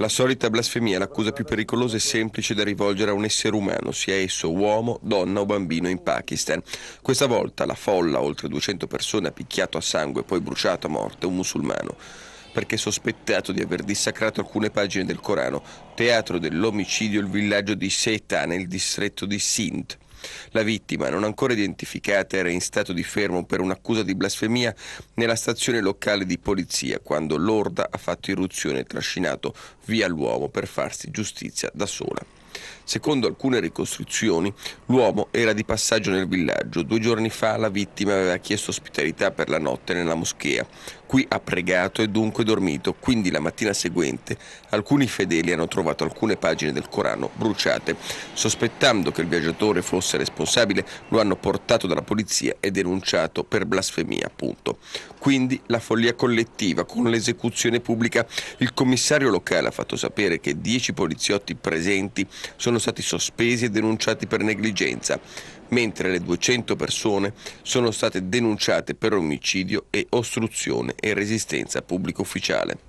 La solita blasfemia è l'accusa più pericolosa e semplice da rivolgere a un essere umano, sia esso uomo, donna o bambino in Pakistan. Questa volta la folla, oltre 200 persone, ha picchiato a sangue e poi bruciato a morte un musulmano perché sospettato di aver dissacrato alcune pagine del Corano, teatro dell'omicidio il villaggio di Seta nel distretto di Sindh. La vittima, non ancora identificata, era in stato di fermo per un'accusa di blasfemia nella stazione locale di polizia quando l'orda ha fatto irruzione e trascinato via l'uomo per farsi giustizia da sola. Secondo alcune ricostruzioni, l'uomo era di passaggio nel villaggio. Due giorni fa la vittima aveva chiesto ospitalità per la notte nella moschea. Qui ha pregato e dunque dormito, quindi la mattina seguente alcuni fedeli hanno trovato alcune pagine del Corano bruciate. Sospettando che il viaggiatore fosse responsabile, lo hanno portato dalla polizia e denunciato per blasfemia, appunto. Quindi la follia collettiva con l'esecuzione pubblica. Il commissario locale ha fatto sapere che dieci poliziotti presenti sono stati sospesi e denunciati per negligenza, mentre le 200 persone sono state denunciate per omicidio e ostruzione e resistenza pubblico ufficiale.